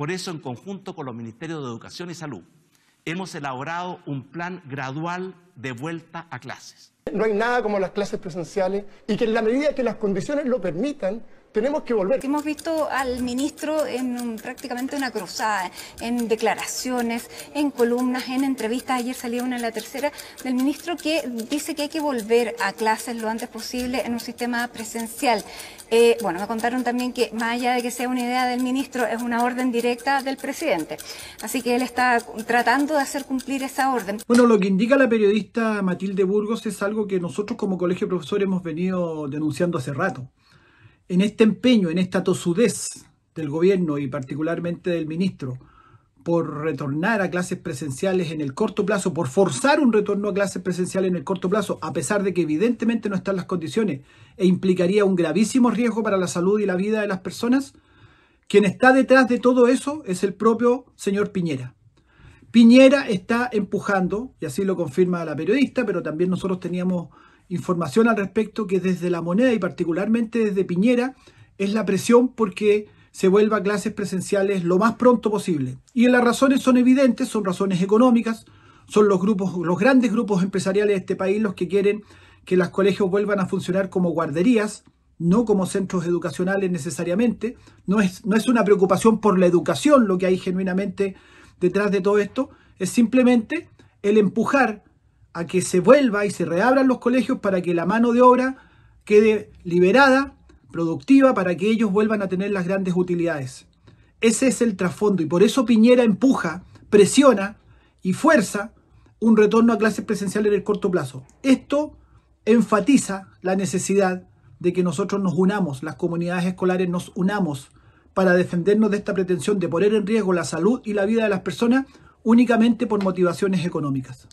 Por eso, en conjunto con los Ministerios de Educación y Salud, hemos elaborado un plan gradual de vuelta a clases no hay nada como las clases presenciales y que en la medida que las condiciones lo permitan, tenemos que volver. Hemos visto al ministro en prácticamente una cruzada, en declaraciones, en columnas, en entrevistas. Ayer salió una en la tercera del ministro que dice que hay que volver a clases lo antes posible en un sistema presencial. Eh, bueno, me contaron también que más allá de que sea una idea del ministro, es una orden directa del presidente. Así que él está tratando de hacer cumplir esa orden. Bueno, lo que indica la periodista Matilde Burgos es algo que nosotros como colegio profesor hemos venido denunciando hace rato. En este empeño, en esta tosudez del gobierno y particularmente del ministro por retornar a clases presenciales en el corto plazo, por forzar un retorno a clases presenciales en el corto plazo, a pesar de que evidentemente no están las condiciones e implicaría un gravísimo riesgo para la salud y la vida de las personas, quien está detrás de todo eso es el propio señor Piñera. Piñera está empujando, y así lo confirma la periodista, pero también nosotros teníamos información al respecto que desde la moneda y particularmente desde Piñera es la presión porque se vuelva a clases presenciales lo más pronto posible. Y las razones son evidentes, son razones económicas, son los grupos, los grandes grupos empresariales de este país los que quieren que los colegios vuelvan a funcionar como guarderías, no como centros educacionales necesariamente. No es, no es una preocupación por la educación lo que hay genuinamente detrás de todo esto es simplemente el empujar a que se vuelva y se reabran los colegios para que la mano de obra quede liberada, productiva, para que ellos vuelvan a tener las grandes utilidades. Ese es el trasfondo y por eso Piñera empuja, presiona y fuerza un retorno a clases presenciales en el corto plazo. Esto enfatiza la necesidad de que nosotros nos unamos, las comunidades escolares nos unamos para defendernos de esta pretensión de poner en riesgo la salud y la vida de las personas únicamente por motivaciones económicas.